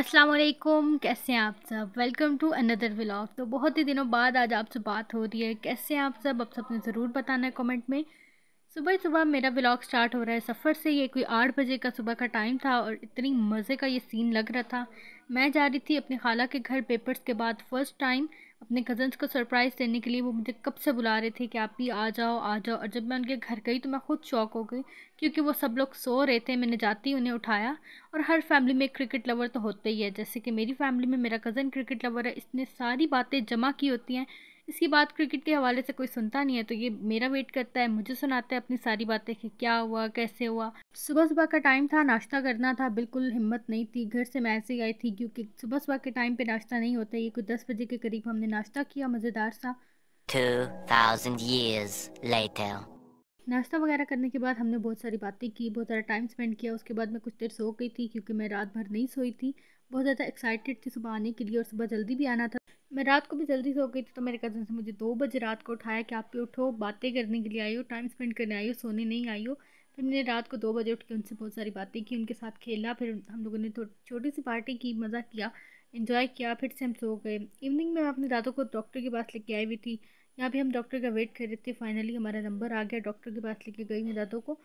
अस्सलाम वालेकुम कैसे हैं आप सब वेलकम टू अनदर व्लॉग तो बहुत ही दिनों बाद आज आपसे बात हो रही है कैसे हैं आप सब आप सबने ज़रूर बताना है कमेंट में सुबह ही सुबह मेरा ब्लॉग स्टार्ट हो रहा है सफ़र से ये कोई आठ बजे का सुबह का टाइम था और इतनी मज़े का ये सीन लग रहा था मैं जा रही थी अपने खाला के घर पेपर्स के बाद फ़र्स्ट टाइम अपने कज़न्स को सरप्राइज़ देने के लिए वो मुझे कब से बुला रहे थे कि आप भी आ जाओ आ जाओ और जब मैं उनके घर गई तो मैं खुद शौक हो गई क्योंकि वो सब लोग सो रहे थे मैंने जाते ही उन्हें उठाया और हर फैमिली में क्रिकेट लवर तो होते ही है जैसे कि मेरी फैमिली में मेरा कज़न क्रिकेट लवर है इसने सारी बातें जमा की होती हैं इसकी बात क्रिकेट के हवाले से कोई सुनता नहीं है तो ये मेरा वेट करता है मुझे सुनाता है अपनी सारी बातें कि क्या हुआ कैसे हुआ सुबह सुबह का टाइम था नाश्ता करना था बिल्कुल हिम्मत नहीं थी घर से मैं ऐसे ही आई थी क्योंकि सुबह सुबह के टाइम पे नाश्ता नहीं होता ये कुछ दस बजे के करीब हमने नाश्ता किया मज़ेदार सा years later नाश्ता वगैरह करने के बाद हमने बहुत सारी बातें की बहुत सारा टाइम स्पेंड किया उसके बाद मैं कुछ देर सो गई थी क्योंकि मैं रात भर नहीं सोई थी बहुत ज़्यादा एक्साइटेड थी सुबह आने के लिए और सुबह जल्दी भी आना था मैं रात को भी जल्दी सो गई थी तो मेरे कज़न से मुझे दो बजे रात को उठाया कि आप भी उठो बातें करने के लिए आई हो टाइम स्पेंड करने आई हो सोने नहीं आई हो फिर मैंने रात को दो बजे उठ के उनसे बहुत सारी बातें की उनके साथ खेला फिर हम लोगों ने छोटी सी पार्टी की मज़ा किया इन्जॉय किया फिर से हम सो गए इवनिंग में मैं अपनी दादों को डॉक्टर के पास लेके आई हुई थी यहाँ भी हम डॉक्टर का वेट कर रहे थे फाइनली हमारा नंबर आ गया डॉक्टर के पास लेके गई मैं दादों को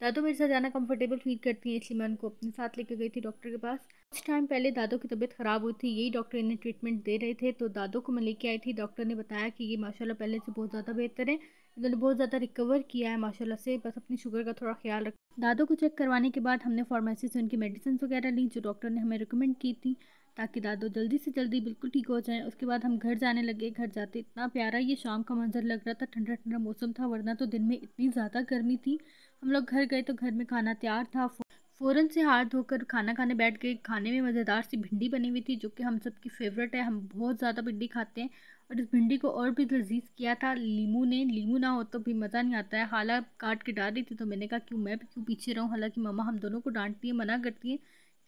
दादो मेरे साथ जाना कंफर्टेबल फील करती हैं इसलिए मैं उनको अपने साथ लेके गई थी डॉक्टर के पास कुछ टाइम पहले दादो की तबीयत ख़राब हुई थी यही डॉक्टर इन्हें ट्रीटमेंट दे रहे थे तो दादो को मैं लेके आई थी डॉक्टर ने बताया कि ये माशाल्लाह पहले से बहुत ज़्यादा बेहतर है इन्होंने बहुत ज़्यादा रिकवर किया है माशाला से बस अपनी शुगर का थोड़ा ख्याल रख दादो को चेक करवाने के बाद हमने फार्मेसी से उनकी मेडिसिन वगैरह ली जो डॉक्टर ने हमें रिकमेंड की थी ताकि दादो जल्दी से जल्दी बिल्कुल ठीक हो जाएं उसके बाद हम घर जाने लगे घर जाते इतना प्यारा ये शाम का मंजर लग रहा था ठंडा ठंडा मौसम था वरना तो दिन में इतनी ज़्यादा गर्मी थी हम लोग घर गए तो घर में खाना तैयार था फ़ौरन से हाथ धोकर खाना खाने बैठ गए खाने में मज़ेदार सी भिंडी बनी हुई थी जो कि हम सबकी फेवरेट है हम बहुत ज़्यादा भिंडी खाते हैं और इस भिंडी को और भी लजीज किया था लीमू ने लीमू ना हो तो भी मज़ा नहीं आता है हाला काट के डाल रही थी तो मैंने कहा क्यों मैं भी क्यों पीछे रहूँ हालांकि मामा हम दोनों को डांटती है मना करती है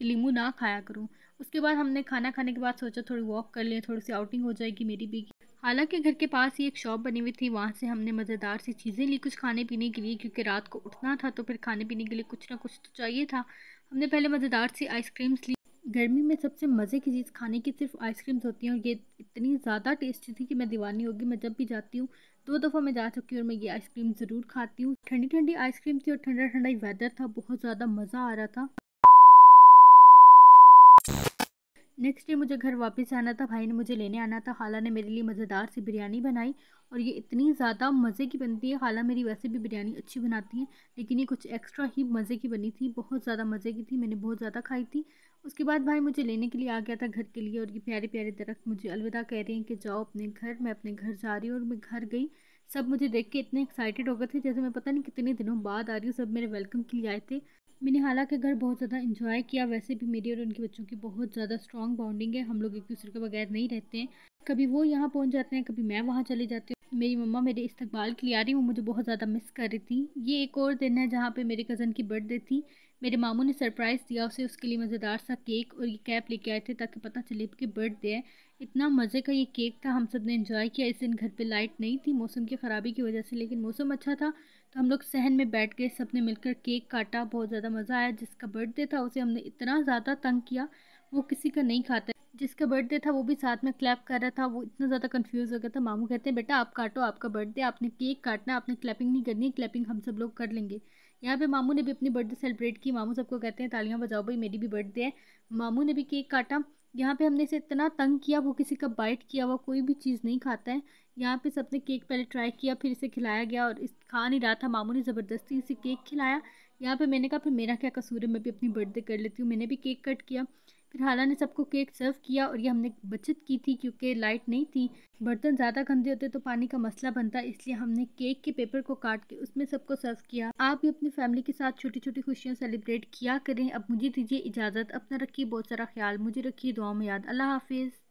लींबू ना खाया करूँ उसके बाद हमने खाना खाने के बाद सोचा थोड़ी वॉक कर लें थोड़ी सी आउटिंग हो जाएगी मेरी भी हालांकि घर के पास ही एक शॉप बनी हुई थी वहाँ से हमने मज़ेदार सी चीज़ें ली कुछ खाने पीने के लिए क्योंकि रात को उठना था तो फिर खाने पीने के लिए कुछ ना कुछ तो चाहिए था हमने पहले मज़ेदार सी आइसक्रीम्स ली गर्मी में सबसे मज़े की चीज़ खाने की सिर्फ आइसक्रीम्स होती हैं और ये इतनी ज़्यादा टेस्टी थी कि मैं दीवानी होगी मैं जब भी जाती हूँ दो दफ़ा मैं जा चुकी हूँ और मैं ये आइसक्रीम ज़रूर खाती हूँ ठंडी ठंडी आइसक्रीम थी और ठंडा ठंडा वेदर था बहुत ज़्यादा मज़ा आ रहा था नेक्स्ट डे मुझे घर वापस आना था भाई ने मुझे लेने आना था खाला ने मेरे लिए मज़ेदार सी बिरयानी बनाई और ये इतनी ज़्यादा मज़े की बनती है खाला मेरी वैसे भी बिरयानी अच्छी बनाती है लेकिन ये कुछ एक्स्ट्रा ही मज़े की बनी थी बहुत ज़्यादा मज़े की थी मैंने बहुत ज़्यादा खाई थी उसके बाद भाई मुझे लेने के लिए आ गया था घर के लिए और ये प्यारे प्यारे दरख्त मुझे अलविदा कह रहे हैं कि जाओ अपने घर मैं अपने घर जा रही हूँ और मैं घर गई सब मुझे देख के इतने एक्साइटेड हो गए थे जैसे मैं पता नहीं कितने दिनों बाद आ रही हूँ सब मेरे वेलकम के लिए आए थे मैंने हालांकि घर बहुत ज़्यादा इन्जॉय किया वैसे भी मेरी और उनके बच्चों की बहुत ज़्यादा स्ट्रॉन्ग बॉन्डिंग है हम लोग एक दूसरे के बगैर नहीं रहते हैं कभी वो यहाँ पहुँच जाते हैं कभी मैं वहाँ चले जाती हूँ मेरी मम्मा मेरे इस्तकबाल के लिए आ रही वो मुझे बहुत ज़्यादा मिस कर रही थी ये एक और दिन है जहाँ पर मेरे कज़न की बर्थडे थी मेरे मामू ने सरप्राइज़ दिया उसे उसके लिए मज़ेदार सा केक और ये कैप लेके आए थे ताकि पता चले कि बर्थडे है इतना मज़े का ये केक था हम सब ने इन्जॉय किया इस दिन घर पे लाइट नहीं थी मौसम की ख़राबी की वजह से लेकिन मौसम अच्छा था तो हम लोग सहन में बैठ गए सब ने मिलकर केक काटा बहुत ज़्यादा मज़ा आया जिसका बर्थडे था उसे हमने इतना ज़्यादा तंग किया वो किसी का नहीं खाता जिसका बर्थडे था वो भी साथ में क्लैप कर रहा था वो इतना ज़्यादा कंफ्यूज हो गया था मामू कहते हैं बेटा आप काटो आपका बर्थडे आपने केक काटना आपने क्लैपिंग नहीं करनी क्लैपिंग हम सब लोग कर लेंगे यहाँ पे मामू ने भी अपनी बर्थडे सेलिब्रेट की मामू सबको कहते हैं तालियां बजाओ भाई मेरी भी बर्थडे है मामू ने भी केक काटा यहाँ पे हमने इसे इतना तंग किया वो किसी का बाइट किया हुआ कोई भी चीज़ नहीं खाता है यहाँ पे सबने केक पहले ट्राई किया फिर इसे खिलाया गया और इस खा नहीं रहा था मामू ने ज़बरदस्ती इसे केक खिलाया यहाँ पे मैंने कहा फिर मेरा क्या कसूर है मैं भी अपनी बर्थडे कर लेती हूँ मैंने भी केक कट किया फिर हाला ने सबको केक सर्व किया और ये हमने बचत की थी क्योंकि लाइट नहीं थी बर्तन ज़्यादा गंदे होते तो पानी का मसला बनता इसलिए हमने केक के पेपर को काट के उसमें सबको सर्व किया आप भी अपनी फैमिली के साथ छोटी छोटी खुशियाँ सेलिब्रेट किया करें अब मुझे दीजिए इजाज़त अपना रखिए बहुत सारा ख्याल मुझे रखिए दुआ में याद अल्लाह हाफिज़